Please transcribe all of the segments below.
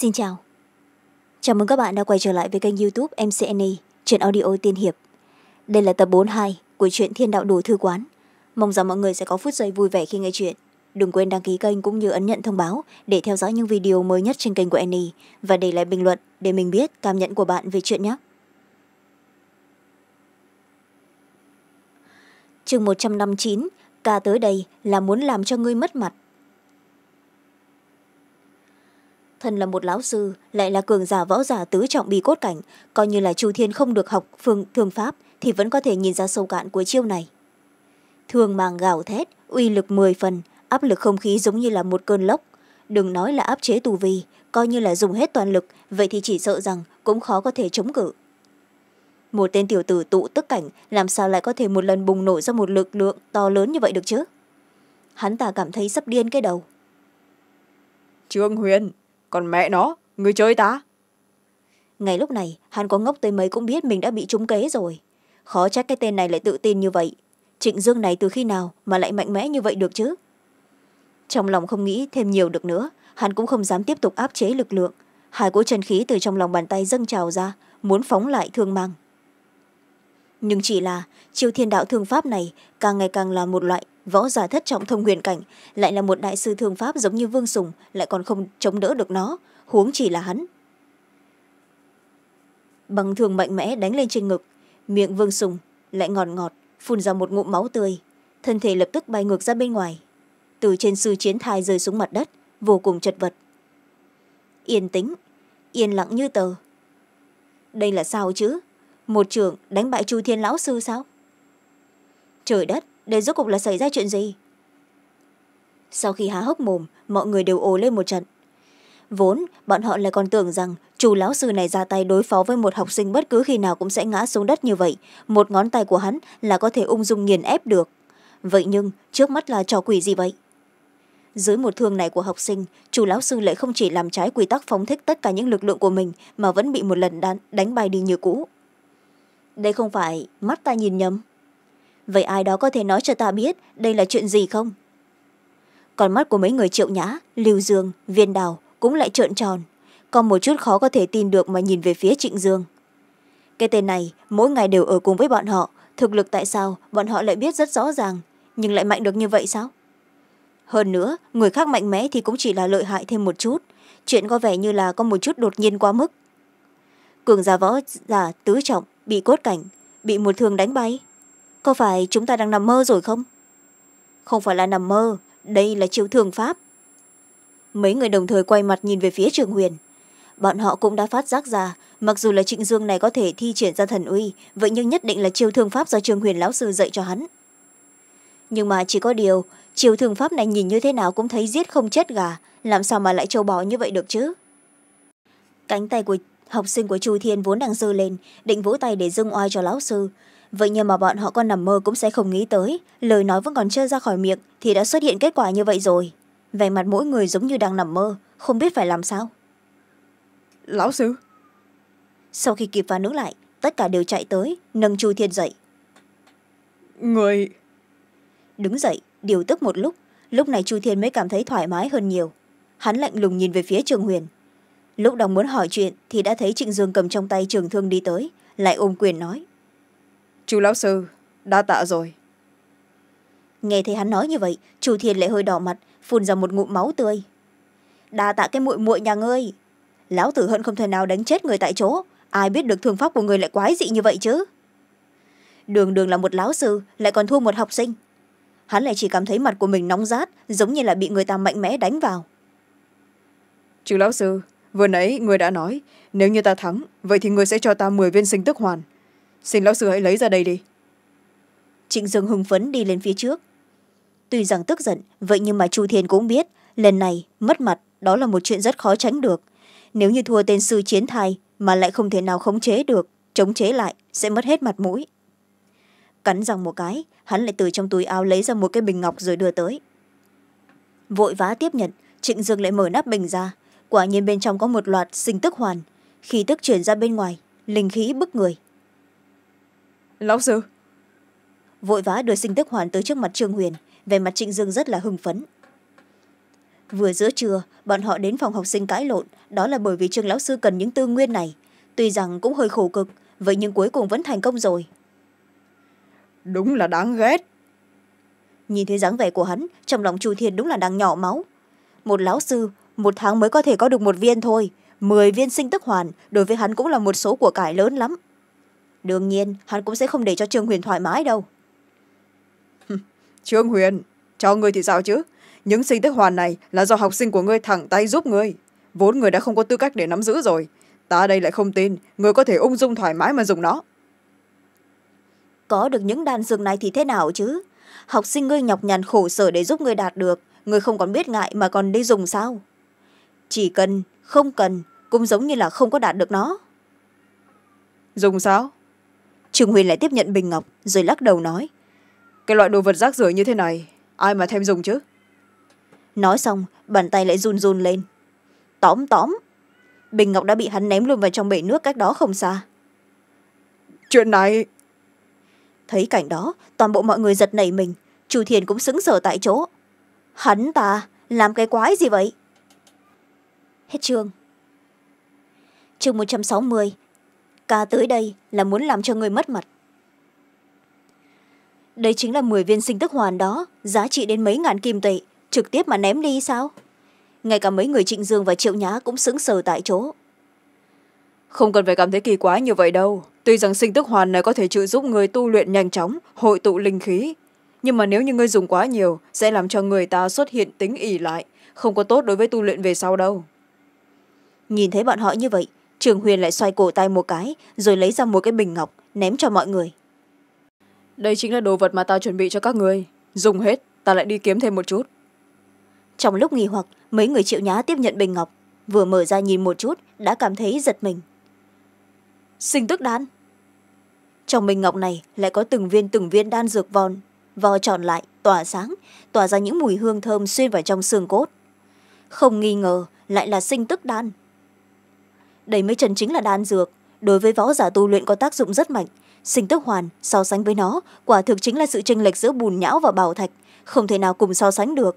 xin chào chào mừng các bạn đã quay trở lại với kênh youtube mcne chuyện audio tiên hiệp đây là tập bốn hai của truyện thiên đạo đồ thư quán mong rằng mọi người sẽ có phút giây vui vẻ khi nghe chuyện đừng quên đăng ký kênh cũng như ấn nhận thông báo để theo dõi những video mới nhất trên kênh của Annie và để lại bình luận để mình biết cảm nhận của bạn về chuyện nhé trường một trăm năm chín ca tới đây là muốn làm cho ngươi mất mặt thần là một lão sư lại là cường giả võ giả tứ trọng bì cốt cảnh coi như là chu thiên không được học phương thương pháp thì vẫn có thể nhìn ra sâu cạn của chiêu này thường màng gào thét uy lực mười phần áp lực không khí giống như là một cơn lốc đừng nói là áp chế tù vi coi như là dùng hết toàn lực vậy thì chỉ sợ rằng cũng khó có thể chống cự một tên tiểu tử tụ tức cảnh làm sao lại có thể một lần bùng nổ ra một lực lượng to lớn như vậy được chứ hắn ta cảm thấy sắp điên cái đầu trương huyền còn mẹ nó người chơi ta ngay lúc này hắn có ngốc tới mấy cũng biết mình đã bị trúng kế rồi khó trách cái tên này lại tự tin như vậy trịnh dương này từ khi nào mà lại mạnh mẽ như vậy được chứ trong lòng không nghĩ thêm nhiều được nữa hắn cũng không dám tiếp tục áp chế lực lượng hai cỗ chân khí từ trong lòng bàn tay dâng trào ra muốn phóng lại thương mang nhưng chỉ là chiêu thiên đạo thương pháp này càng ngày càng là một loại võ giả thất trọng thông huyền cảnh lại là một đại sư thương pháp giống như vương sùng lại còn không chống đỡ được nó huống chỉ là hắn bằng thường mạnh mẽ đánh lên trên ngực miệng vương sùng lại ngọt ngọt phun ra một ngụm máu tươi thân thể lập tức bay ngược ra bên ngoài từ trên sư chiến thai rơi xuống mặt đất vô cùng chật vật yên tĩnh yên lặng như tờ đây là sao chứ một trưởng đánh bại chu thiên lão sư sao trời đất để rốt cục là xảy ra chuyện gì sau khi há hốc mồm mọi người đều ồ lên một trận vốn bọn họ lại còn tưởng rằng chủ lão sư này ra tay đối phó với một học sinh bất cứ khi nào cũng sẽ ngã xuống đất như vậy một ngón tay của hắn là có thể ung dung nghiền ép được vậy nhưng trước mắt là trò quỷ gì vậy dưới một thương này của học sinh chủ lão sư lại không chỉ làm trái quy tắc phóng thích tất cả những lực lượng của mình mà vẫn bị một lần đánh, đánh bay đi như cũ đây không phải mắt ta nhìn nhầm vậy ai đó có thể nói cho ta biết đây là chuyện gì không còn mắt của mấy người triệu nhã lưu dương viên đào cũng lại trợn tròn còn một chút khó có thể tin được mà nhìn về phía trịnh dương cái tên này mỗi ngày đều ở cùng với bọn họ thực lực tại sao bọn họ lại biết rất rõ ràng nhưng lại mạnh được như vậy sao hơn nữa người khác mạnh mẽ thì cũng chỉ là lợi hại thêm một chút chuyện có vẻ như là có một chút đột nhiên quá mức cường giả võ giả tứ trọng bị cốt cảnh bị một thương đánh bay có phải chúng ta đang nằm mơ rồi không không phải là nằm mơ đây là chiêu thường pháp mấy người đồng thời quay mặt nhìn về phía trường huyền bọn họ cũng đã phát giác ra mặc dù là trịnh dương này có thể thi triển ra thần uy vậy nhưng nhất định là chiêu thương pháp do trường huyền lão sư dạy cho hắn nhưng mà chỉ có điều chiêu thương pháp này nhìn như thế nào cũng thấy giết không chết gà làm sao mà lại trâu bò như vậy được chứ cánh tay của học sinh của chu thiên vốn đang dơ lên định vỗ tay để dưng oai cho lão sư vậy nhưng mà bọn họ còn nằm mơ cũng sẽ không nghĩ tới lời nói vẫn còn chưa ra khỏi miệng thì đã xuất hiện kết quả như vậy rồi vẻ mặt mỗi người giống như đang nằm mơ không biết phải làm sao lão sư sau khi kịp phản ứng lại tất cả đều chạy tới nâng chu thiên dậy người đứng dậy điều tức một lúc lúc này chu thiên mới cảm thấy thoải mái hơn nhiều hắn lạnh lùng nhìn về phía trường huyền lúc đang muốn hỏi chuyện thì đã thấy trịnh dương cầm trong tay trường thương đi tới lại ôm quyền nói chú lão sư đã tạ rồi nghe thấy hắn nói như vậy chu thiên lại hơi đỏ mặt phun ra một ngụm máu tươi đa tạ cái muội muội nhà ngươi lão tử hận không thể nào đánh chết người tại chỗ ai biết được thương pháp của người lại quái dị như vậy chứ đường đường là một lão sư lại còn thua một học sinh hắn lại chỉ cảm thấy mặt của mình nóng rát giống như là bị người ta mạnh mẽ đánh vào chú lão sư vừa nãy người đã nói nếu như ta thắng vậy thì người sẽ cho ta m viên sinh tức hoàn xin lão sư hãy lấy ra đây đi trịnh dương hưng phấn đi lên phía trước tuy rằng tức giận vậy nhưng mà chu thiên cũng biết lần này mất mặt đó là một chuyện rất khó tránh được nếu như thua tên sư chiến thai mà lại không thể nào khống chế được chống chế lại sẽ mất hết mặt mũi cắn răng một cái hắn lại từ trong túi áo lấy ra một cái bình ngọc rồi đưa tới vội vã tiếp nhận trịnh dương lại mở nắp bình ra quả nhiên bên trong có một loạt sinh tức hoàn khi tức chuyển ra bên ngoài linh khí bức người lão sư vội vã đưa sinh tức hoàn tới trước mặt trương huyền về mặt trịnh dương rất là hưng phấn vừa giữa trưa bọn họ đến phòng học sinh cãi lộn đó là bởi vì trương lão sư cần những tư nguyên này tuy rằng cũng hơi khổ cực vậy nhưng cuối cùng vẫn thành công rồi đúng là đáng ghét nhìn thấy dáng vẻ của hắn trong lòng chu thiên đúng là đang nhỏ máu một lão sư một tháng mới có thể có được một viên thôi mười viên sinh tức hoàn đối với hắn cũng là một số của cải lớn lắm đương nhiên hắn cũng sẽ không để cho trương huyền thoải mái đâu trương huyền cho ngươi thì sao chứ những sinh tích hoàn này là do học sinh của ngươi thẳng tay giúp ngươi vốn người đã không có tư cách để nắm giữ rồi ta đây lại không tin người có thể ung dung thoải mái mà dùng nó có được những đàn dược này thì thế nào chứ học sinh ngươi nhọc nhằn khổ sở để giúp ngươi đạt được ngươi không còn biết ngại mà còn đi dùng sao chỉ cần không cần cũng giống như là không có đạt được nó dùng sao trương huy lại tiếp nhận bình ngọc rồi lắc đầu nói cái loại đồ vật rác rưởi như thế này ai mà thêm dùng chứ nói xong bàn tay lại run run lên tóm tóm bình ngọc đã bị hắn ném luôn vào trong bể nước cách đó không xa chuyện này thấy cảnh đó toàn bộ mọi người giật nảy mình chu thiền cũng sững sờ tại chỗ hắn ta làm cái quái gì vậy hết chương chương một trăm sáu mươi ca tới đây là muốn làm cho người mất mặt đây chính là m viên sinh tức hoàn đó giá trị đến mấy ngàn kim tệ trực tiếp mà ném đi sao ngay cả mấy người trịnh dương và triệu nhã cũng sững sờ tại chỗ không cần phải cảm thấy kỳ quá như vậy đâu tuy rằng sinh tức hoàn này có thể trợ giúp người tu luyện nhanh chóng hội tụ linh khí nhưng mà nếu như ngươi dùng quá nhiều sẽ làm cho người ta xuất hiện tính ỉ lại không có tốt đối với tu luyện về sau đâu nhìn thấy bọn họ như vậy trường huyền lại xoay cổ tay một cái rồi lấy ra một cái bình ngọc ném cho mọi người đây chính là đồ vật mà ta chuẩn bị cho các người dùng hết ta lại đi kiếm thêm một chút trong lúc nghỉ hoặc mấy người chịu nhá tiếp nhận bình ngọc vừa mở ra nhìn một chút đã cảm thấy giật mình sinh tức đan trong bình ngọc này lại có từng viên từng viên đan dược vòn vò tròn lại tỏa sáng tỏa ra những mùi hương thơm xuyên vào trong xương cốt không nghi ngờ lại là sinh tức đan đây mới chân chính là đan dược đối với võ giả tu luyện có tác dụng rất mạnh sinh tức hoàn so sánh với nó quả thực chính là sự chênh lệch giữa bùn nhão và bảo thạch không thể nào cùng so sánh được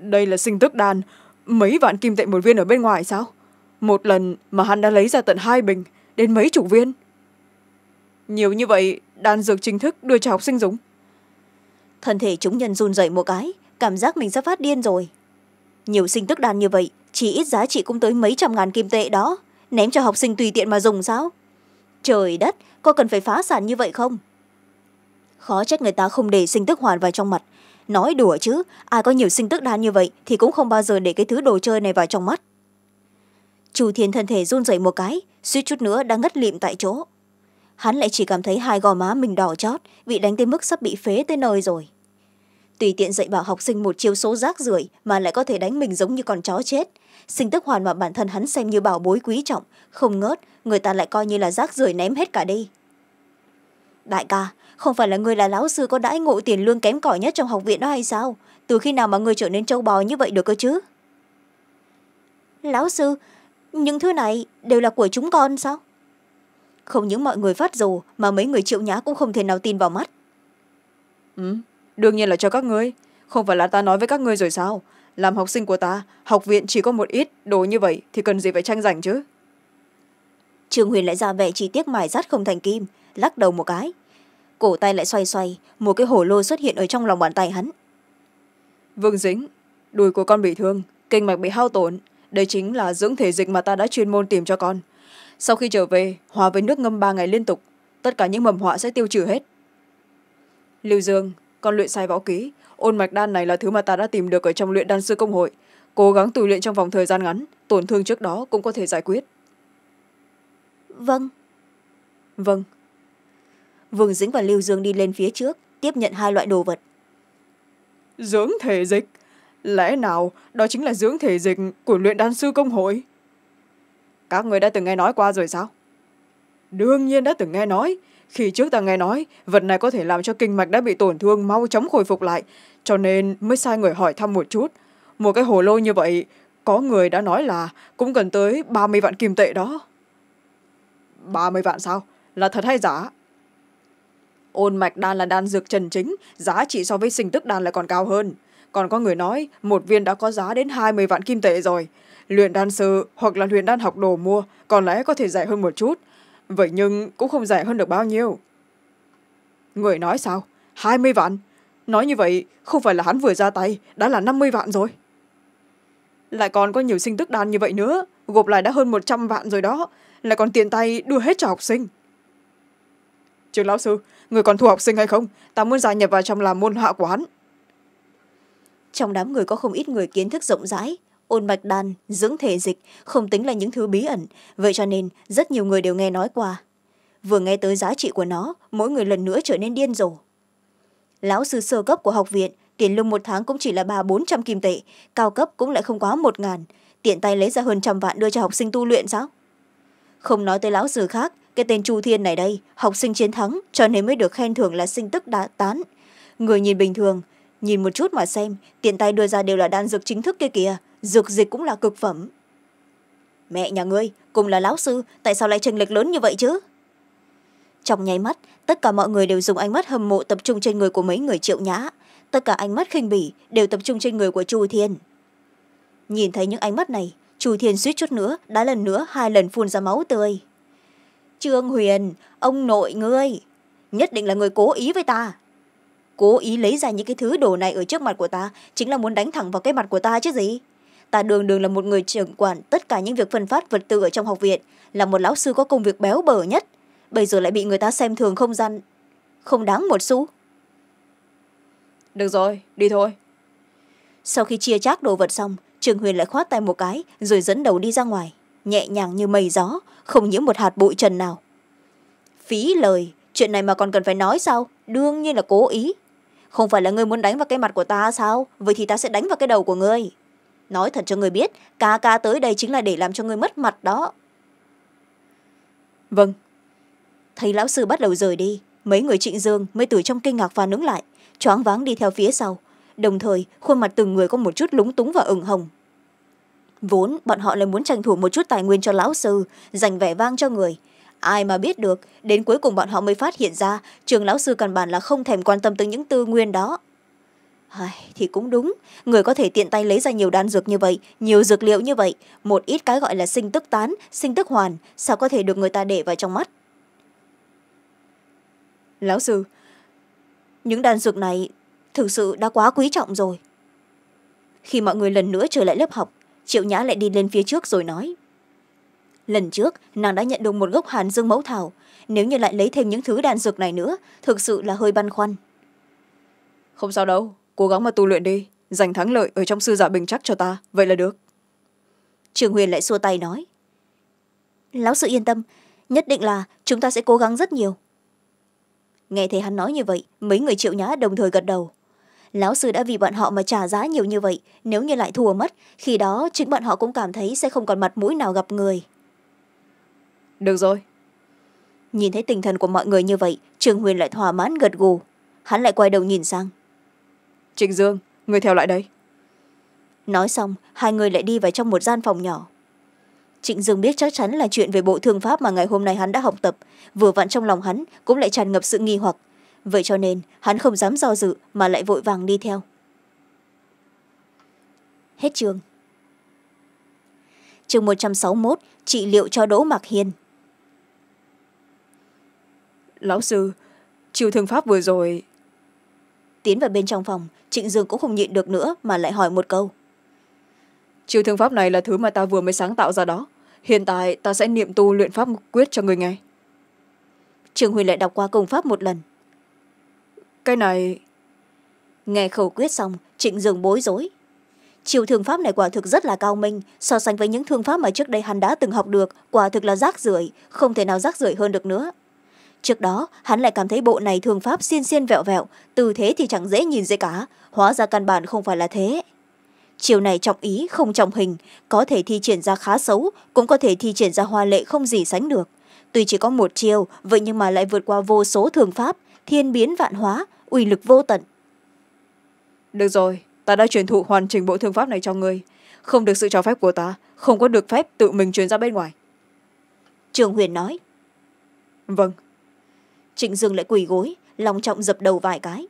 đây là sinh tức đan mấy vạn kim tệ một viên ở bên ngoài sao một lần mà hắn đã lấy ra tận hai bình đến mấy chục viên nhiều như vậy đan dược chính thức đưa cho học sinh dùng thân thể chúng nhân run dậy một cái cảm giác mình sắp phát điên rồi nhiều sinh tức đan như vậy chỉ ít giá trị cũng tới mấy trăm ngàn kim tệ đó ném cho học sinh tùy tiện mà dùng sao trời đất có cần phải phá sản như vậy không khó trách người ta không để sinh tức hoàn vào trong mặt nói đùa chứ ai có nhiều sinh tức đan như vậy thì cũng không bao giờ để cái thứ đồ chơi này vào trong mắt chu thiên thân thể run rẩy một cái suýt chút nữa đã ngất lịm tại chỗ hắn lại chỉ cảm thấy hai gò má mình đỏ chót bị đánh tới mức sắp bị phế tới nơi rồi tùy tiện dạy bảo học sinh một chiêu số rác rưởi mà lại có thể đánh mình giống như con chó chết sinh tức hoàn mà bản thân hắn xem như bảo bối quý trọng không ngớt người ta lại coi như là rác rưởi ném hết cả đi đại ca không phải là người là lão sư có đãi ngộ tiền lương kém cỏi nhất trong học viện đó hay sao từ khi nào mà người trở nên trâu bò như vậy được cơ chứ lão sư những thứ này đều là của chúng con sao không những mọi người phát dù mà mấy người triệu nhã cũng không thể nào tin vào mắt ừ đương nhiên là cho các ngươi không phải là ta nói với các ngươi rồi sao làm học sinh của ta học viện chỉ có một ít đồ như vậy thì cần gì phải tranh giành chứ Trường huyền lại ra vẻ chi tiết mài rắt không thành kim lắc đầu một cái cổ tay lại xoay xoay một cái hổ lô xuất hiện ở trong lòng bàn tay hắn vương dính đùi của con bị thương kinh mạch bị hao tổn đây chính là dưỡng thể dịch mà ta đã chuyên môn tìm cho con sau khi trở về hòa với nước ngâm ba ngày liên tục tất cả những mầm họa sẽ tiêu trừ hết lưu dương con luyện sai võ ký ôn mạch đan này là thứ mà ta đã tìm được ở trong luyện đan sư công hội cố gắng tùy luyện trong vòng thời gian ngắn tổn thương trước đó cũng có thể giải quyết vâng vâng vương dĩnh và lưu dương đi lên phía trước tiếp nhận hai loại đồ vật dưỡng thể dịch lẽ nào đó chính là dưỡng thể dịch của luyện đan sư công hội các người đã từng nghe nói qua rồi sao đương nhiên đã từng nghe nói khi trước ta nghe nói vật này có thể làm cho kinh mạch đã bị tổn thương mau chóng khôi phục lại cho nên mới sai người hỏi thăm một chút một cái hồ lô như vậy có người đã nói là cũng cần tới ba mươi vạn kim tệ đó ba mươi vạn sao là thật hay giả ôn mạch đan là đan dược trần chính giá trị so với sinh tức đan lại còn cao hơn còn có người nói một viên đã có giá đến hai mươi vạn kim tệ rồi luyện đan sư hoặc là luyện đan học đồ mua còn lẽ có thể rẻ hơn một chút vậy nhưng cũng không rẻ hơn được bao nhiêu người nói sao hai mươi vạn nói như vậy không phải là hắn vừa ra tay đã là năm mươi vạn rồi lại còn có nhiều sinh tức đàn như vậy nữa gộp lại đã hơn một trăm vạn rồi đó lại còn tiền tay đưa hết cho học sinh trường lão sư người còn thu học sinh hay không ta muốn gia nhập vào trong làm môn hạ của hắn trong đám người có không ít người kiến thức rộng rãi ôn mạch đan dưỡng thể dịch không tính là những thứ bí ẩn vậy cho nên rất nhiều người đều nghe nói qua vừa nghe tới giá trị của nó mỗi người lần nữa trở nên điên rồ lão sư sơ cấp của học viện tiền lương một tháng cũng chỉ là ba bốn trăm kim tệ cao cấp cũng lại không quá một ngàn tiện tay lấy ra hơn trăm vạn đưa cho học sinh tu luyện sao không nói tới lão sư khác cái tên chu thiên này đây học sinh chiến thắng cho nên mới được khen thưởng là sinh tức đã tán người nhìn bình thường nhìn một chút mà xem tiện tay đưa ra đều là đan dược chính thức kia kìa dược dịch cũng là cực phẩm mẹ nhà ngươi cùng là lão sư tại sao lại tranh lệch lớn như vậy chứ trong nháy mắt tất cả mọi người đều dùng ánh mắt hâm mộ tập trung trên người của mấy người triệu nhã tất cả ánh mắt khinh bỉ đều tập trung trên người của chu thiên nhìn thấy những ánh mắt này chu thiên suýt chút nữa đã lần nữa hai lần phun ra máu tươi trương huyền ông nội ngươi nhất định là người cố ý với ta cố ý lấy ra những cái thứ đồ này ở trước mặt của ta chính là muốn đánh thẳng vào cái mặt của ta chứ gì ta đường đường là một người trưởng quản tất cả những việc phân phát vật tư ở trong học viện là một lão sư có công việc béo bở nhất bây giờ lại bị người ta xem thường không gian không đáng một xu được rồi đi thôi sau khi chia chác đồ vật xong trường huyền lại khoát tay một cái rồi dẫn đầu đi ra ngoài nhẹ nhàng như mây gió không nhiễm một hạt bụi trần nào phí lời chuyện này mà còn cần phải nói sao đương nhiên là cố ý không phải là ngươi muốn đánh vào cái mặt của ta sao vậy thì ta sẽ đánh vào cái đầu của ngươi nói thật cho người biết ca ca tới đây chính là để làm cho người mất mặt đó vâng thấy lão sư bắt đầu rời đi mấy người trịnh dương mới từ trong kinh ngạc phản ứng lại choáng váng đi theo phía sau đồng thời khuôn mặt từng người có một chút lúng túng và ửng hồng vốn bọn họ lại muốn tranh thủ một chút tài nguyên cho lão sư dành vẻ vang cho người ai mà biết được đến cuối cùng bọn họ mới phát hiện ra trường lão sư căn bản là không thèm quan tâm tới những tư nguyên đó Ai, thì cũng đúng người có thể tiện tay lấy ra nhiều đan dược như vậy nhiều dược liệu như vậy một ít cái gọi là sinh tức tán sinh tức hoàn sao có thể được người ta để vào trong mắt lão sư những đan dược này thực sự đã quá quý trọng rồi khi mọi người lần nữa trở lại lớp học triệu nhã lại đi lên phía trước rồi nói lần trước nàng đã nhận được một gốc hàn dương mẫu thảo nếu như lại lấy thêm những thứ đan dược này nữa thực sự là hơi băn khoăn không sao đâu cố gắng mà tu luyện đi giành thắng lợi ở trong sư giả bình chắc cho ta vậy là được trường huyền lại xua tay nói lão sư yên tâm nhất định là chúng ta sẽ cố gắng rất nhiều nghe thấy hắn nói như vậy mấy người triệu nhã đồng thời gật đầu lão sư đã vì bọn họ mà trả giá nhiều như vậy nếu như lại thua mất khi đó chính bọn họ cũng cảm thấy sẽ không còn mặt mũi nào gặp người được rồi nhìn thấy tinh thần của mọi người như vậy trường huyền lại thỏa mãn gật gù hắn lại quay đầu nhìn sang trịnh dương người theo lại đây nói xong hai người lại đi vào trong một gian phòng nhỏ trịnh dương biết chắc chắn là chuyện về bộ thương pháp mà ngày hôm nay hắn đã học tập vừa vặn trong lòng hắn cũng lại tràn ngập sự nghi hoặc vậy cho nên hắn không dám do dự mà lại vội vàng đi theo hết trường. chương một trăm sáu mươi một trị liệu cho đỗ mạc hiên lão sư chiều thương pháp vừa rồi tiến vào bên trong phòng trịnh dương cũng không nhịn được nữa mà lại hỏi một câu chiêu thương pháp này là thứ mà ta vừa mới sáng tạo ra đó hiện tại ta sẽ niệm tu luyện pháp quyết cho người nghe trương huỳnh lại đọc qua công pháp một lần cái này nghe khẩu quyết xong trịnh dương bối rối chiều thương pháp này quả thực rất là cao minh so sánh với những thương pháp mà trước đây hắn đã từng học được quả thực là rác rưởi không thể nào rác rưởi hơn được nữa trước đó hắn lại cảm thấy bộ này thường pháp xiên xiên vẹo vẹo từ thế thì chẳng dễ nhìn dễ cả hóa ra căn bản không phải là thế chiều này trọng ý không trọng hình có thể thi triển ra khá xấu cũng có thể thi triển ra hoa lệ không gì sánh được tuy chỉ có một chiều vậy nhưng mà lại vượt qua vô số thường pháp thiên biến vạn hóa uy lực vô tận được rồi ta đã truyền thụ hoàn chỉnh bộ thương pháp này cho ngươi không được sự cho phép của ta không có được phép tự mình truyền ra bên ngoài trường huyền nói vâng trịnh dương lại quỳ gối lòng trọng dập đầu vài cái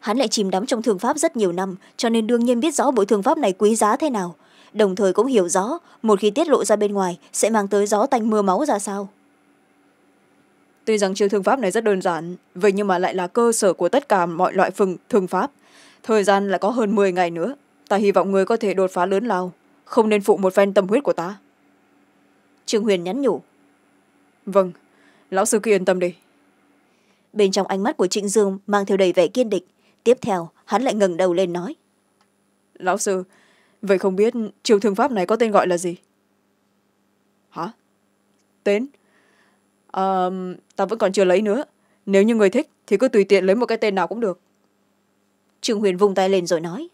hắn lại chìm đắm trong thương pháp rất nhiều năm cho nên đương nhiên biết rõ bộ thương pháp này quý giá thế nào đồng thời cũng hiểu rõ một khi tiết lộ ra bên ngoài sẽ mang tới gió tanh mưa máu ra sao tuy rằng chiêu thương pháp này rất đơn giản vậy nhưng mà lại là cơ sở của tất cả mọi loại phừng thương pháp thời gian lại có hơn m ngày nữa ta hy vọng người có thể đột phá lớn lao không nên phụ một phen tâm huyết của ta trương huyền nhắn nhủ vâng lão sư kỳ yên tâm đi bên trong ánh mắt của trịnh dương mang theo đầy vẻ kiên định tiếp theo hắn lại ngẩng đầu lên nói lão sư vậy không biết chiều thương pháp này có tên gọi là gì hả tên à, ta vẫn còn chưa lấy nữa nếu như người thích thì cứ tùy tiện lấy một cái tên nào cũng được trương huyền vung tay lên rồi nói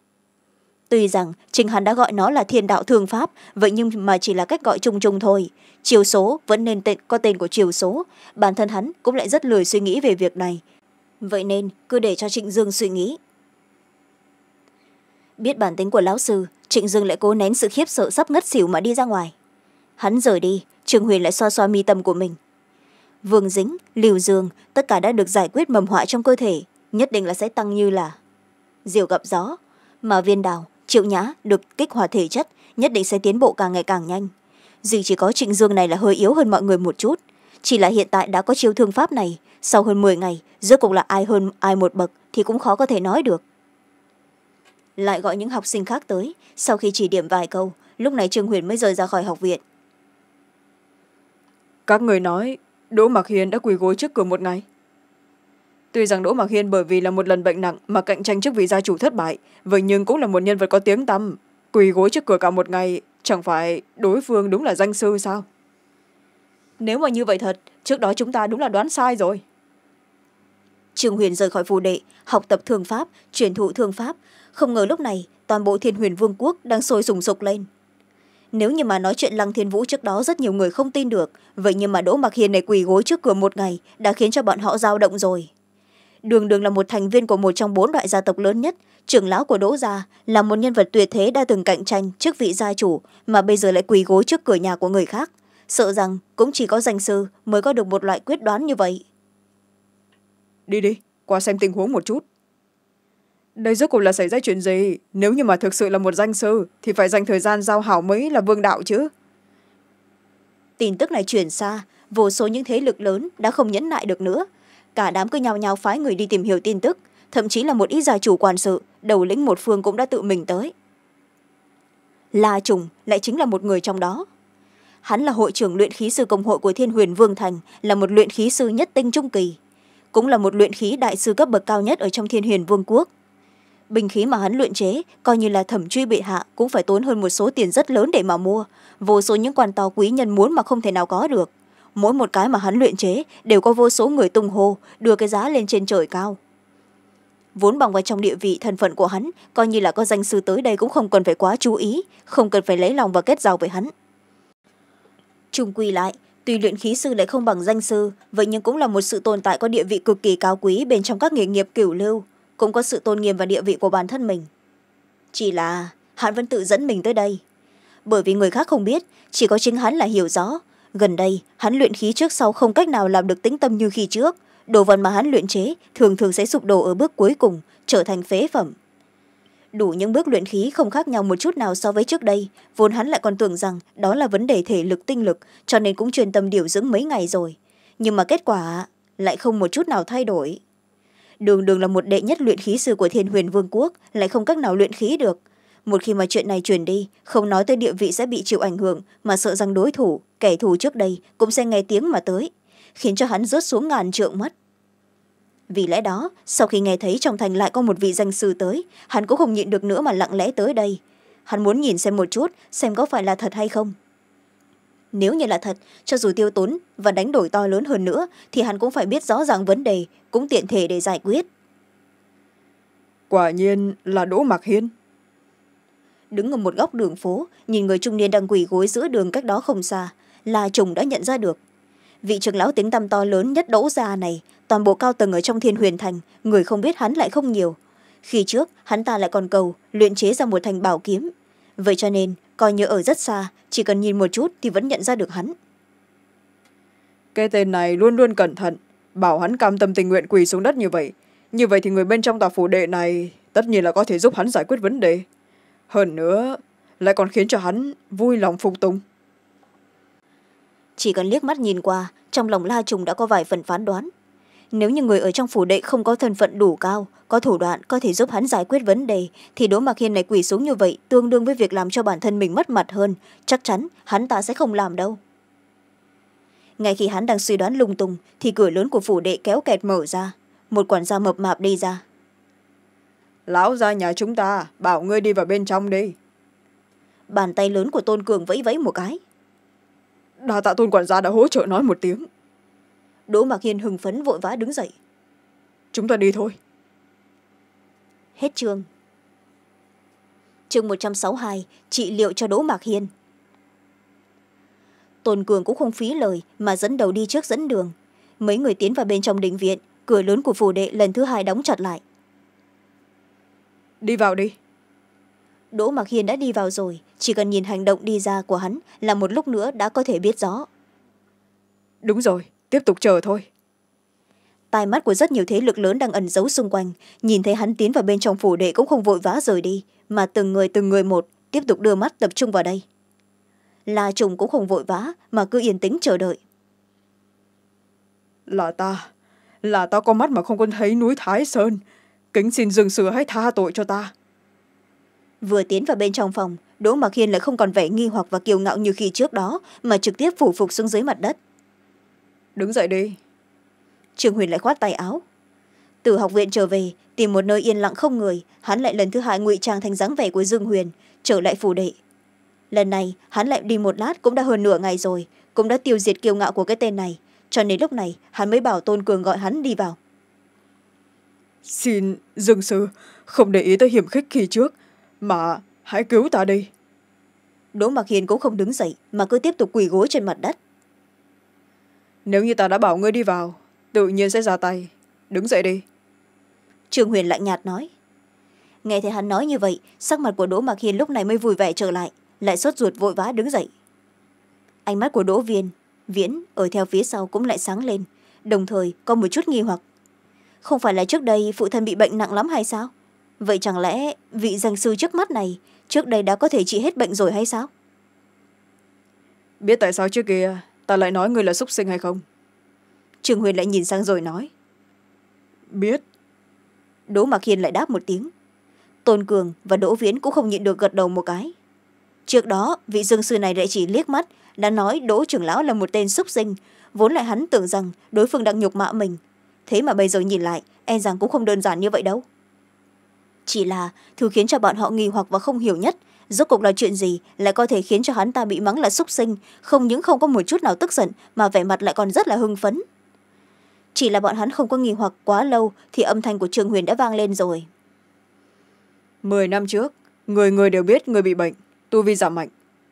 tuy rằng trình hắn đã gọi nó là thiên đạo thương pháp vậy nhưng mà chỉ là cách gọi chung chung thôi chiều số vẫn nên tên, có tên của chiều số bản thân hắn cũng lại rất lười suy nghĩ về việc này vậy nên cứ để cho trịnh dương suy nghĩ biết bản tính của lão sư trịnh dương lại cố nén sự khiếp sợ sắp ngất xỉu mà đi ra ngoài hắn rời đi trường huyền lại xoa xoa mi tâm của mình vương dính liều dương tất cả đã được giải quyết mầm họa trong cơ thể nhất định là sẽ tăng như là diều gặp gió mà viên đào triệu nhã được kích hoạt thể chất nhất định sẽ tiến bộ càng ngày càng nhanh duy chỉ có trịnh dương này là hơi yếu hơn mọi người một chút chỉ là hiện tại đã có chiêu thương pháp này sau hơn m ộ ư ơ i ngày giữa cùng là ai hơn ai một bậc thì cũng khó có thể nói được lại gọi những học sinh khác tới sau khi chỉ điểm vài câu lúc này trương huyền mới rời ra khỏi học viện các người nói đỗ mạc hiền đã quỳ gối trước cửa một ngày Tuy rằng Đỗ Mạc Hiên bởi vì là một lần bệnh nặng mà cạnh tranh chức vị gia chủ thất bại, vậy nhưng cũng là một nhân vật có tiếng tăm. Quỳ gối trước cửa cả một ngày, chẳng phải đối phương đúng là danh sư sao? Nếu mà như vậy thật, trước đó chúng ta đúng là đoán sai rồi. Trường huyền rời khỏi phù đệ, học tập thương pháp, truyền thụ thương pháp. Không ngờ lúc này, toàn bộ thiên huyền vương quốc đang sôi sùng sục lên. Nếu như mà nói chuyện Lăng Thiên Vũ trước đó rất nhiều người không tin được, vậy nhưng mà Đỗ Mạc Hiền này quỳ gối trước cửa một ngày đã khiến cho bọn họ dao động rồi đường đường là một thành viên của một trong bốn đại gia tộc lớn nhất trưởng lão của đỗ gia là một nhân vật tuyệt thế đã từng cạnh tranh trước vị gia chủ mà bây giờ lại quỳ gối trước cửa nhà của người khác sợ rằng cũng chỉ có danh sư mới có được một loại quyết đoán như vậy đi đi qua xem tình huống một chút đây rốt cuộc là xảy ra chuyện gì nếu như mà thực sự là một danh sư thì phải dành thời gian giao hảo mới là vương đạo chứ tin tức này chuyển xa vô số những thế lực lớn đã không nhẫn nại được nữa cả đám cứ nhào nhào phái người đi tìm hiểu tin tức thậm chí là một ít gia chủ quản sự đầu lĩnh một phương cũng đã tự mình tới la trùng lại chính là một người trong đó hắn là hội trưởng luyện khí sư công hội của thiên huyền vương thành là một luyện khí sư nhất tinh trung kỳ cũng là một luyện khí đại sư cấp bậc cao nhất ở trong thiên huyền vương quốc bình khí mà hắn luyện chế coi như là thẩm truy bệ hạ cũng phải tốn hơn một số tiền rất lớn để mà mua vô số những quan to quý nhân muốn mà không thể nào có được mỗi một cái mà hắn luyện chế đều có vô số người tung hô đưa cái giá lên trên trời cao vốn bằng vào trong địa vị thân phận của hắn coi như là có danh sư tới đây cũng không cần phải quá chú ý không cần phải lấy lòng và kết giao với hắn trung quy lại tuy luyện khí sư lại không bằng danh sư vậy nhưng cũng là một sự tồn tại có địa vị cực kỳ cao quý bên trong các nghề nghiệp cửu lưu cũng có sự tôn nghiêm và địa vị của bản thân mình chỉ là hắn vẫn tự dẫn mình tới đây bởi vì người khác không biết chỉ có chính hắn là hiểu rõ gần đây hắn luyện khí trước sau không cách nào làm được tĩnh tâm như khi trước đồ vật mà hắn luyện chế thường thường sẽ sụp đổ ở bước cuối cùng trở thành phế phẩm đủ những bước luyện khí không khác nhau một chút nào so với trước đây vốn hắn lại còn tưởng rằng đó là vấn đề thể lực tinh lực cho nên cũng truyền tâm điều dưỡng mấy ngày rồi nhưng mà kết quả lại không một chút nào thay đổi đường đường là một đệ nhất luyện khí sư của thiên huyền vương quốc lại không cách nào luyện khí được một khi mà chuyện này truyền đi không nói tới địa vị sẽ bị chịu ảnh hưởng mà sợ rằng đối thủ kẻ thù trước đây cũng sẽ nghe tiếng mà tới khiến cho hắn rớt xuống ngàn trượng mất vì lẽ đó sau khi nghe thấy trong thành lại có một vị danh sư tới hắn cũng không nhịn được nữa mà lặng lẽ tới đây hắn muốn nhìn xem một chút xem có phải là thật hay không nếu như là thật cho dù tiêu tốn và đánh đổi to lớn hơn nữa thì hắn cũng phải biết rõ ràng vấn đề cũng tiện thể để giải quyết quả nhiên là đỗ mạc hiên đứng ở một góc đường phố nhìn người trung niên đang quỳ gối giữa đường cách đó không xa là trùng đã nhận ra được vị trưởng lão tiếng tăm to lớn nhất đỗ gia này toàn bộ cao tầng ở trong thiên huyền thành người không biết hắn lại không nhiều khi trước hắn ta lại còn cầu luyện chế ra một thành bảo kiếm vậy cho nên coi như ở rất xa chỉ cần nhìn một chút thì vẫn nhận ra được hắn cái tên này luôn luôn cẩn thận bảo hắn cam tâm tình nguyện quỳ xuống đất như vậy như vậy thì người bên trong tòa phủ đệ này tất nhiên là có thể giúp hắn giải quyết vấn đề hơn nữa lại còn khiến cho hắn vui lòng phục tùng chỉ cần liếc mắt nhìn qua trong lòng la trùng đã có vài phần phán đoán nếu như người ở trong phủ đệ không có thân phận đủ cao có thủ đoạn có thể giúp hắn giải quyết vấn đề thì đỗ mạc hiên này quỳ xuống như vậy tương đương với việc làm cho bản thân mình mất mặt hơn chắc chắn hắn ta sẽ không làm đâu ngay khi hắn đang suy đoán lung tung thì cửa lớn của phủ đệ kéo kẹt mở ra một quản gia mập mạp đi ra lão ra nhà chúng ta bảo ngươi đi vào bên trong đi bàn tay lớn của tôn cường vẫy vẫy một cái đa tạ tôn quản gia đã hỗ trợ nói một tiếng đỗ mạc hiên hừng phấn vội vã đứng dậy chúng ta đi thôi hết chương chương một trăm sáu hai trị liệu cho đỗ mạc hiên tôn cường cũng không phí lời mà dẫn đầu đi trước dẫn đường mấy người tiến vào bên trong đình viện cửa lớn của phủ đệ lần thứ hai đóng chặt lại đi vào đi đỗ mạc Hiền đã đi vào rồi chỉ cần nhìn hành động đi ra của hắn là một lúc nữa đã có thể biết rõ đúng rồi tiếp tục chờ thôi tai mắt của rất nhiều thế lực lớn đang ẩn giấu xung quanh nhìn thấy hắn tiến vào bên trong phủ đệ cũng không vội vã rời đi mà từng người từng người một tiếp tục đưa mắt tập trung vào đây la trùng cũng không vội vã mà cứ yên tĩnh chờ đợi là ta là ta có mắt mà không còn thấy núi thái sơn kính xin dừng sư hãy tha tội cho ta vừa tiến vào bên trong phòng đỗ mạc hiên lại không còn vẻ nghi hoặc và kiêu ngạo như khi trước đó mà trực tiếp phủ phục xuống dưới mặt đất đứng dậy đi trường huyền lại khoát tay áo từ học viện trở về tìm một nơi yên lặng không người hắn lại lần thứ hai ngụy trang thành dáng vẻ của dương huyền trở lại phủ đệ lần này hắn lại đi một lát cũng đã hơn nửa ngày rồi cũng đã tiêu diệt kiêu ngạo của cái tên này cho nên lúc này hắn mới bảo tôn cường gọi hắn đi vào Xin dương sư, không để ý tới hiểm khích khi trước, mà hãy cứu ta đi. Đỗ Mạc Hiền cũng không đứng dậy, mà cứ tiếp tục quỳ gối trên mặt đất. Nếu như ta đã bảo ngươi đi vào, tự nhiên sẽ ra tay. Đứng dậy đi. Trường Huyền lạnh nhạt nói. Nghe thấy hắn nói như vậy, sắc mặt của Đỗ Mạc Hiền lúc này mới vui vẻ trở lại, lại sốt ruột vội vã đứng dậy. Ánh mắt của Đỗ Viên, Viễn ở theo phía sau cũng lại sáng lên, đồng thời có một chút nghi hoặc không phải là trước đây phụ thân bị bệnh nặng lắm hay sao vậy chẳng lẽ vị danh sư trước mắt này trước đây đã có thể trị hết bệnh rồi hay sao biết tại sao trước kia ta lại nói người là xúc sinh hay không trường huyền lại nhìn sang rồi nói biết đỗ mạc Hiền lại đáp một tiếng tôn cường và đỗ viễn cũng không nhịn được gật đầu một cái trước đó vị dương sư này lại chỉ liếc mắt đã nói đỗ trưởng lão là một tên xúc sinh vốn lại hắn tưởng rằng đối phương đang nhục mạ mình thế mà bây giờ nhìn lại e rằng cũng không đơn giản như vậy đâu chỉ là thứ khiến cho bọn họ nghi hoặc và không hiểu nhất rốt cuộc là chuyện gì lại có thể khiến cho hắn ta bị mắng là xúc sinh không những không có một chút nào tức giận mà vẻ mặt lại còn rất là hưng phấn chỉ là bọn hắn không có nghi hoặc quá lâu thì âm thanh của trương huyền đã vang lên rồi mười năm trước người người đều biết người bị bệnh tu vi giảm mạnh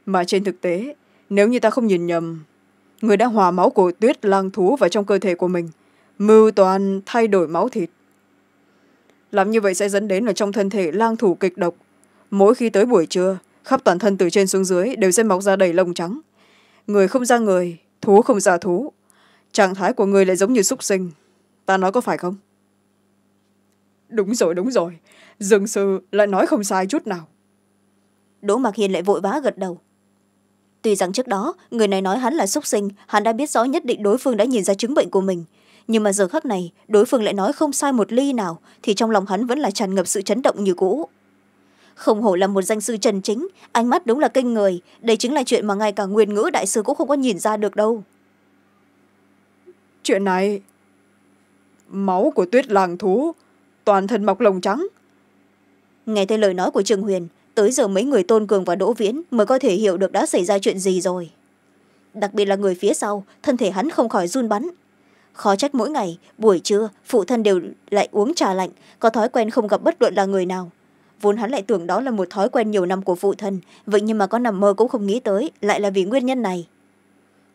mà trên thực tế nếu như ta không nhìn nhầm người đã hòa máu của tuyết lang thú vào trong cơ thể của mình mưu toàn thay đổi máu thịt làm như vậy sẽ dẫn đến là trong thân thể lang thủ kịch độc mỗi khi tới buổi trưa khắp toàn thân từ trên xuống dưới đều sẽ mọc ra đầy lông trắng người không ra người thú không ra thú trạng thái của người lại giống như súc sinh ta nói có phải không đúng rồi đúng rồi dương sư lại nói không sai chút nào đỗ mạc hiền lại vội vã gật đầu tuy rằng trước đó người này nói hắn là súc sinh hắn đã biết rõ nhất định đối phương đã nhìn ra chứng bệnh của mình nhưng mà giờ khắc này đối phương lại nói không sai một ly nào thì trong lòng hắn vẫn là tràn ngập sự chấn động như cũ không hổ là một danh sư trần chính ánh mắt đúng là kinh người đây chính là chuyện mà ngay cả nguyên ngữ đại sư cũng không có nhìn ra được đâu chuyện này máu của tuyết làng thú toàn thân mọc lồng trắng nghe thấy lời nói của trường huyền tới giờ mấy người tôn cường và đỗ viễn mới có thể hiểu được đã xảy ra chuyện gì rồi đặc biệt là người phía sau thân thể hắn không khỏi run bắn khó trách mỗi ngày buổi trưa phụ thân đều lại uống trà lạnh có thói quen không gặp bất luận là người nào vốn hắn lại tưởng đó là một thói quen nhiều năm của phụ thân vậy nhưng mà con nằm mơ cũng không nghĩ tới lại là vì nguyên nhân này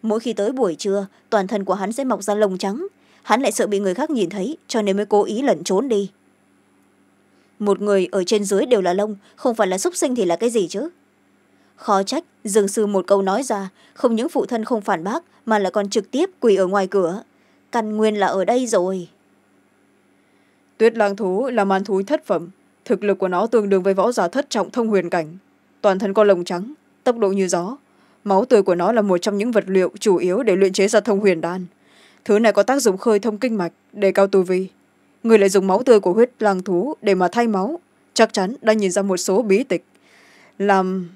mỗi khi tới buổi trưa toàn thân của hắn sẽ mọc ra lông trắng hắn lại sợ bị người khác nhìn thấy cho nên mới cố ý lẩn trốn đi một người ở trên dưới đều là lông không phải là xúc sinh thì là cái gì chứ khó trách dương sư một câu nói ra không những phụ thân không phản bác mà lại còn trực tiếp quỳ ở ngoài cửa căn nguyên là ở đây rồi tuyết lang thú là màn thú thất phẩm thực lực của nó tương đương với võ giả thất trọng thông huyền cảnh toàn thân có lồng trắng tốc độ như gió máu tươi của nó là một trong những vật liệu chủ yếu để luyện chế ra thông huyền đan thứ này có tác dụng khơi thông kinh mạch đề cao tu vi người lại dùng máu tươi của huyết lang thú để mà thay máu chắc chắn đã nhìn ra một số bí tịch làm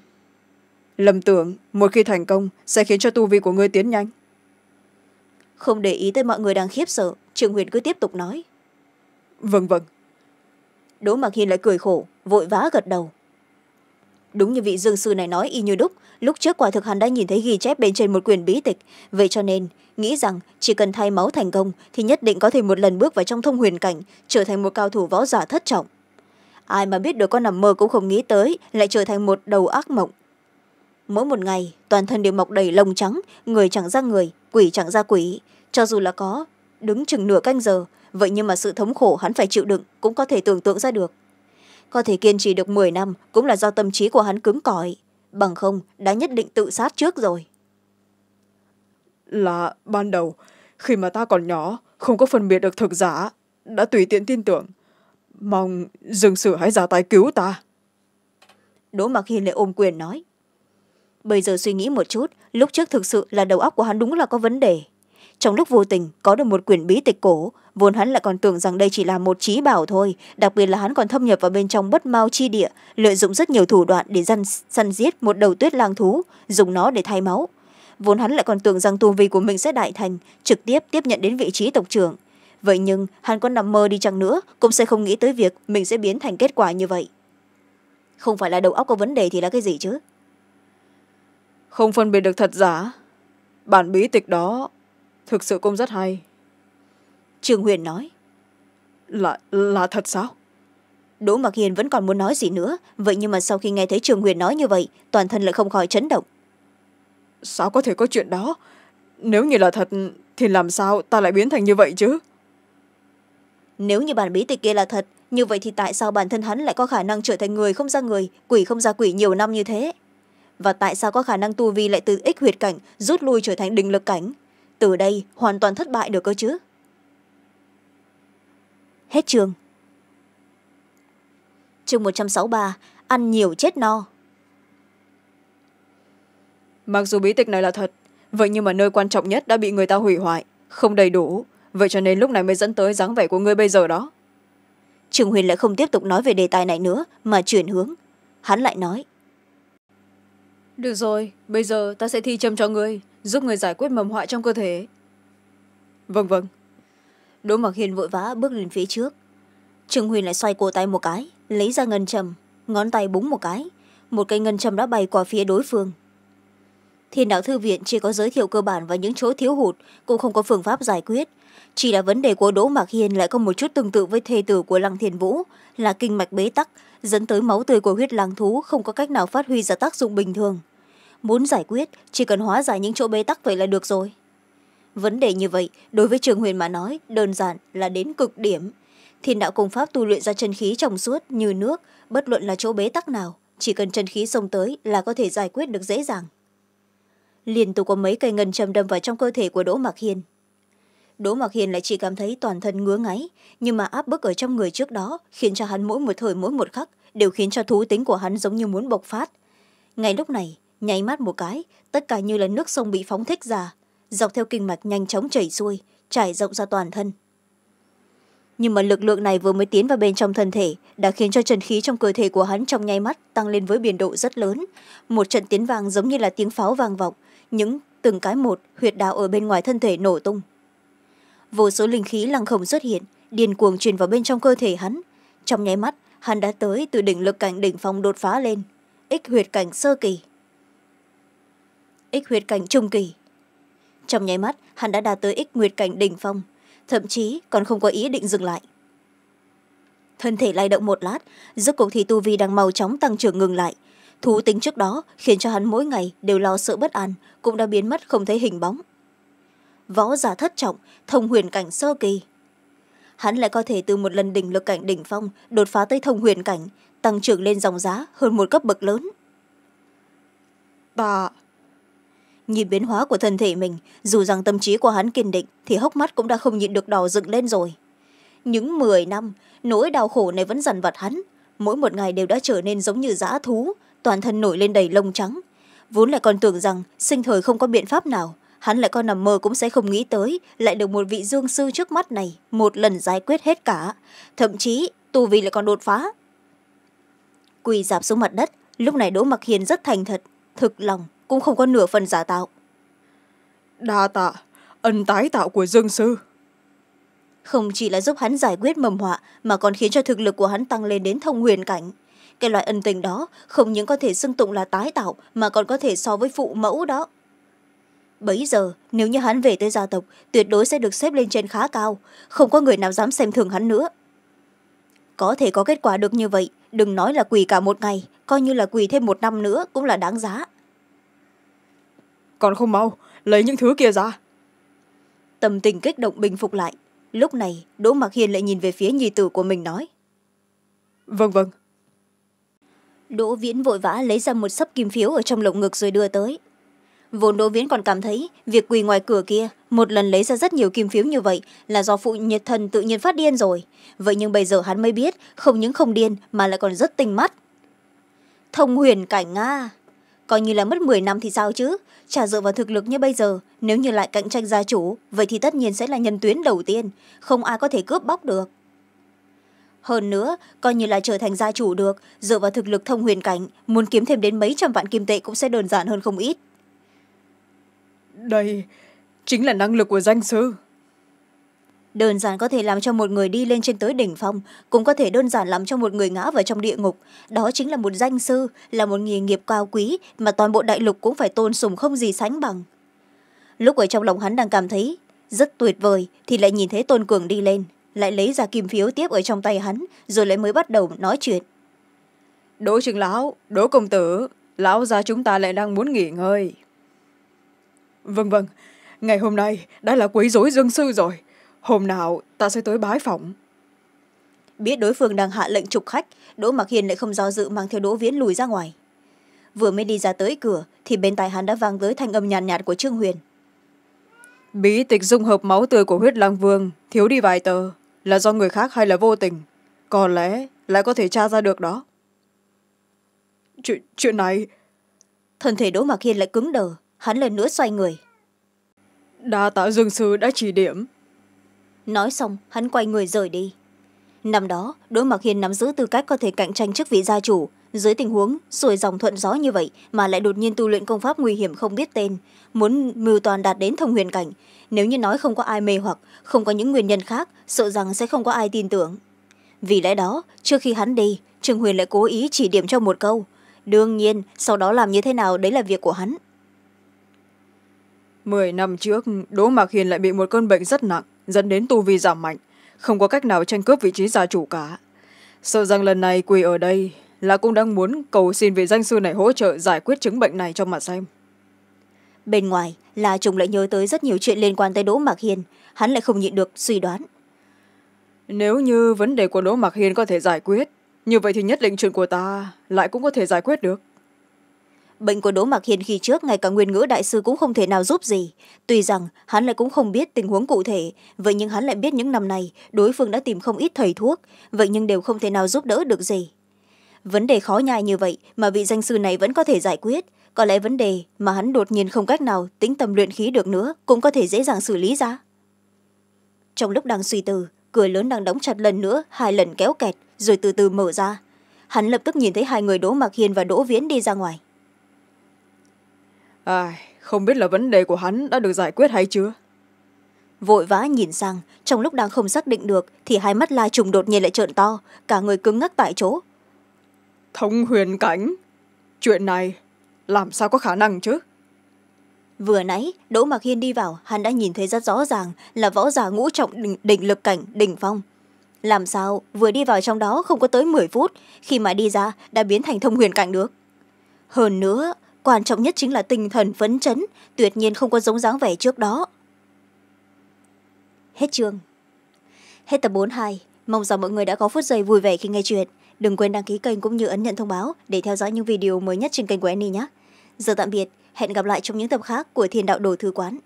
lầm tưởng một khi thành công sẽ khiến cho tu vi của ngươi tiến nhanh không để ý tới mọi người đang khiếp sợ trường huyền cứ tiếp tục nói vâng vâng đỗ mạc hiên lại cười khổ vội vã gật đầu đúng như vị dương sư này nói y như đúc lúc trước quả thực hắn đã nhìn thấy ghi chép bên trên một quyền bí tịch vậy cho nên nghĩ rằng chỉ cần thay máu thành công thì nhất định có thể một lần bước vào trong thông huyền cảnh trở thành một cao thủ võ giả thất trọng ai mà biết được con nằm mơ cũng không nghĩ tới lại trở thành một đầu ác mộng mỗi một ngày toàn thân đều mọc đầy lông trắng người chẳng ra người quỷ chẳng ra quỷ cho dù là có đứng chừng nửa canh giờ vậy nhưng mà sự thống khổ hắn phải chịu đựng cũng có thể tưởng tượng ra được có thể kiên trì được m năm cũng là do tâm trí của hắn cứng cỏi bằng không đã nhất định tự sát trước rồi là ban đầu khi mà ta còn nhỏ không có phân biệt được thực giả đã tùy tiện tin tưởng mong dương sử hãy ra tay cứu ta đỗ mặc hiên lại ôm quyền nói bây giờ suy nghĩ một chút lúc trước thực sự là đầu óc của hắn đúng là có vấn đề trong lúc vô tình có được một quyển bí tịch cổ vốn hắn lại còn tưởng rằng đây chỉ là một trí bảo thôi đặc biệt là hắn còn thâm nhập vào bên trong bất mau chi địa lợi dụng rất nhiều thủ đoạn để săn, săn giết một đầu tuyết lang thú dùng nó để thay máu vốn hắn lại còn tưởng rằng tu vi của mình sẽ đại thành trực tiếp tiếp nhận đến vị trí tộc trưởng vậy nhưng hắn có nằm mơ đi chăng nữa cũng sẽ không nghĩ tới việc mình sẽ biến thành kết quả như vậy không phải là đầu óc có vấn đề thì là cái gì chứ không phân biệt được thật giả bản bí tịch đó thực sự cũng rất hay trương huyền nói là, là thật sao đỗ mặc hiền vẫn còn muốn nói gì nữa vậy nhưng mà sau khi nghe thấy trường huyền nói như vậy toàn thân lại không khỏi chấn động sao có thể có chuyện đó nếu như là thật thì làm sao ta lại biến thành như vậy chứ nếu như bản bí tịch kia là thật như vậy thì tại sao bản thân hắn lại có khả năng trở thành người không ra người quỷ không ra quỷ nhiều năm như thế và tại sao có khả năng tu vi lại từ ích huyệt cảnh rút lui trở thành đình lực cảnh từ đây hoàn toàn thất bại được cơ chứ hết trường chương một trăm sáu mươi ba ăn nhiều chết no mặc dù bí tịch này là thật vậy nhưng mà nơi quan trọng nhất đã bị người ta hủy hoại không đầy đủ vậy cho nên lúc này mới dẫn tới dáng vẻ của ngươi bây giờ đó trường huyền lại không tiếp tục nói về đề tài này nữa mà chuyển hướng hắn lại nói được rồi, bây giờ ta sẽ thi châm cho ngươi, giúp ngươi giải quyết mầm họa trong cơ thể. Vâng vâng. Đỗ Mặc Hiền vội vã bước lên phía trước. Trương Huyền lại xoay cổ tay một cái, lấy ra ngân trầm, ngón tay búng một cái. Một cây ngân trầm đã bay qua phía đối phương. Thiên đạo thư viện chỉ có giới thiệu cơ bản và những chỗ thiếu hụt, cũng không có phương pháp giải quyết. Chỉ là vấn đề của Đỗ Mạc Hiền lại có một chút tương tự với thê tử của Lăng Thiền Vũ, là kinh mạch bế tắc, dẫn tới máu tươi của huyết lang thú không có cách nào phát huy ra tác dụng bình thường muốn giải quyết chỉ cần hóa giải những chỗ bế tắc vậy là được rồi vấn đề như vậy đối với trường huyền mà nói đơn giản là đến cực điểm thiên đạo công pháp tu luyện ra chân khí trong suốt như nước bất luận là chỗ bế tắc nào chỉ cần chân khí xông tới là có thể giải quyết được dễ dàng liên tục có mấy cây ngân châm đâm vào trong cơ thể của đỗ mạc hiền đỗ mạc hiền lại chỉ cảm thấy toàn thân ngứa ngáy nhưng mà áp bức ở trong người trước đó khiến cho hắn mỗi một thời mỗi một khắc đều khiến cho thú tính của hắn giống như muốn bộc phát ngay lúc này nháy mắt một cái tất cả như là nước sông bị phóng thích ra dọc theo kinh mạch nhanh chóng chảy xuôi trải rộng ra toàn thân nhưng mà lực lượng này vừa mới tiến vào bên trong thân thể đã khiến cho trần khí trong cơ thể của hắn trong nháy mắt tăng lên với biên độ rất lớn một trận tiếng vàng giống như là tiếng pháo vang vọng những từng cái một huyệt đạo ở bên ngoài thân thể nổ tung vô số linh khí lăng khổng xuất hiện điên cuồng truyền vào bên trong cơ thể hắn trong nháy mắt hắn đã tới từ đỉnh lực cảnh đỉnh phong đột phá lên ích huyệt cảnh sơ kỳ ích huyệt cảnh trung kỳ trong nháy mắt hắn đã đạt tới ích nguyệt cảnh đỉnh phong thậm chí còn không có ý định dừng lại thân thể lay động một lát rốt cuộc thi tu vi đang màu chóng tăng trưởng ngừng lại thú tính trước đó khiến cho hắn mỗi ngày đều lo sợ bất an cũng đã biến mất không thấy hình bóng võ giả thất trọng thông huyền cảnh sơ kỳ hắn lại có thể từ một lần đỉnh lực cảnh đỉnh phong đột phá tới thông huyền cảnh tăng trưởng lên dòng giá hơn một cấp bậc lớn bà nhìn biến hóa của thân thể mình dù rằng tâm trí của hắn kiên định thì hốc mắt cũng đã không nhịn được đỏ dựng lên rồi những mười năm nỗi đau khổ này vẫn dằn vặt hắn mỗi một ngày đều đã trở nên giống như dã thú toàn thân nổi lên đầy lông trắng vốn lại còn tưởng rằng sinh thời không có biện pháp nào hắn lại có nằm mơ cũng sẽ không nghĩ tới lại được một vị dương sư trước mắt này một lần giải quyết hết cả thậm chí tu vi lại còn đột phá quỳ dạp xuống mặt đất lúc này đỗ mặc hiền rất thành thật thực lòng cũng không có nửa phần giả tạo đa tạ ân tái tạo của dương sư không chỉ là giúp hắn giải quyết mầm họa mà còn khiến cho thực lực của hắn tăng lên đến thông huyền cảnh cái loại ân tình đó không những có thể xưng tụng là tái tạo mà còn có thể so với phụ mẫu đó bấy giờ nếu như hắn về tới gia tộc tuyệt đối sẽ được xếp lên trên khá cao không có người nào dám xem thường hắn nữa có thể có kết quả được như vậy đừng nói là quỳ cả một ngày coi như là quỳ thêm một năm nữa cũng là đáng giá còn không mau lấy những thứ kia ra tâm tình kích động bình phục lại lúc này đỗ mạc hiền lại nhìn về phía nhi tử của mình nói vâng vâng đỗ viễn vội vã lấy ra một sấp kim phiếu ở trong lồng ngực rồi đưa tới vốn đỗ viễn còn cảm thấy việc quỳ ngoài cửa kia một lần lấy ra rất nhiều kim phiếu như vậy là do phụ nhiệt thần tự nhiên phát điên rồi vậy nhưng bây giờ hắn mới biết không những không điên mà lại còn rất tinh mắt thông huyền cảnh nga, coi như là mất m năm thì sao chứ chả dựa vào thực lực như bây giờ nếu như lại cạnh tranh gia chủ vậy thì tất nhiên sẽ là nhân tuyến đầu tiên không ai có thể cướp bóc được hơn nữa coi như là trở thành gia chủ được dựa vào thực lực thông huyền cảnh muốn kiếm thêm đến mấy trăm vạn kim tệ cũng sẽ đơn giản hơn không ít đây chính là năng lực của danh sư đơn giản có thể làm cho một người đi lên trên tới đỉnh phong cũng có thể đơn giản làm cho một người ngã vào trong địa ngục đó chính là một danh sư là một nghề nghiệp cao quý mà toàn bộ đại lục cũng phải tôn sùng không gì sánh bằng lúc ở trong lòng hắn đang cảm thấy rất tuyệt vời thì lại nhìn thấy tôn cường đi lên lại lấy ra kim phiếu tiếp ở trong tay hắn rồi lại mới bắt đầu nói chuyện đỗ trưởng lão đỗ công tử lão gia chúng ta lại đang muốn nghỉ ngơi Vâng vâng, ngày hôm nay đã là quấy dối dương sư rồi. Hôm nào ta sẽ tới bái phỏng. Biết đối phương đang hạ lệnh trục khách, Đỗ mặc Hiền lại không do dự mang theo Đỗ Viễn lùi ra ngoài. Vừa mới đi ra tới cửa thì bên tai hắn đã vang tới thanh âm nhàn nhạt, nhạt của Trương Huyền. Bí tịch dung hợp máu tươi của huyết lang vương thiếu đi vài tờ là do người khác hay là vô tình. Có lẽ lại có thể tra ra được đó. Chuyện, chuyện này... Thân thể Đỗ mặc hiền lại cứng đờ, hắn lần nữa xoay người đa tạ dương sư đã chỉ điểm nói xong hắn quay người rời đi năm đó đỗ mạc hiền nắm giữ tư cách có thể cạnh tranh chức vị gia chủ dưới tình huống xuôi dòng thuận gió như vậy mà lại đột nhiên tu luyện công pháp nguy hiểm không biết tên muốn mưu toàn đạt đến thông huyền cảnh nếu như nói không có ai mê hoặc không có những nguyên nhân khác sợ rằng sẽ không có ai tin tưởng vì lẽ đó trước khi hắn đi trương huyền lại cố ý chỉ điểm cho một câu đương nhiên sau đó làm như thế nào đấy là việc của hắn mười năm trước đỗ mạc hiền lại bị một cơn bệnh rất nặng dẫn đến tu vi giảm mạnh không có cách nào tranh cướp vị trí gia chủ cả sợ rằng lần này quỳ ở đây là cũng đang muốn cầu xin vị danh sư này hỗ trợ giải quyết chứng bệnh này cho mà xem bên ngoài là chúng lại nhớ tới rất nhiều chuyện liên quan tới đỗ mạc hiền hắn lại không nhịn được suy đoán nếu như vấn đề của đỗ mạc hiền có thể giải quyết như vậy thì nhất định chuyện của ta lại cũng có thể giải quyết được bệnh của đỗ mạc hiền khi trước ngay cả nguyên ngữ đại sư cũng không thể nào giúp gì tuy rằng hắn lại cũng không biết tình huống cụ thể vậy nhưng hắn lại biết những năm này đối phương đã tìm không ít thầy thuốc vậy nhưng đều không thể nào giúp đỡ được gì vấn đề khó nhai như vậy mà vị danh sư này vẫn có thể giải quyết có lẽ vấn đề mà hắn đột nhiên không cách nào tính tầm luyện khí được nữa cũng có thể dễ dàng xử lý ra trong lúc đang suy tư cửa lớn đang đóng chặt lần nữa hai lần kéo kẹt rồi từ từ mở ra hắn lập tức nhìn thấy hai người đỗ mạc hiền và đỗ viễn đi ra ngoài à, không biết là vấn đề của hắn đã được giải quyết hay chưa vội vã nhìn sang trong lúc đang không xác định được thì hai mắt la trùng đột nhiên lại trợn to cả người cứng ngắc tại chỗ thông huyền cảnh chuyện này làm sao có khả năng chứ vừa nãy đỗ mạc hiên đi vào hắn đã nhìn thấy rất rõ ràng là võ giả ngũ trọng đỉnh, đỉnh lực cảnh đỉnh phong làm sao vừa đi vào trong đó không có tới m phút khi mà đi ra đã biến thành thông huyền cảnh được hơn nữa quan trọng nhất chính là tinh thần phấn chấn tuyệt nhiên không có giống dáng vẻ trước đó hết chương hết tập bốn hai mong rằng mọi người đã có phút giây vui vẻ khi nghe chuyện đừng quên đăng ký kênh cũng như ấn nhận thông báo để theo dõi những video mới nhất trên kênh của annie nhé giờ tạm biệt hẹn gặp lại trong những tập khác của thiền đạo đồ thư quán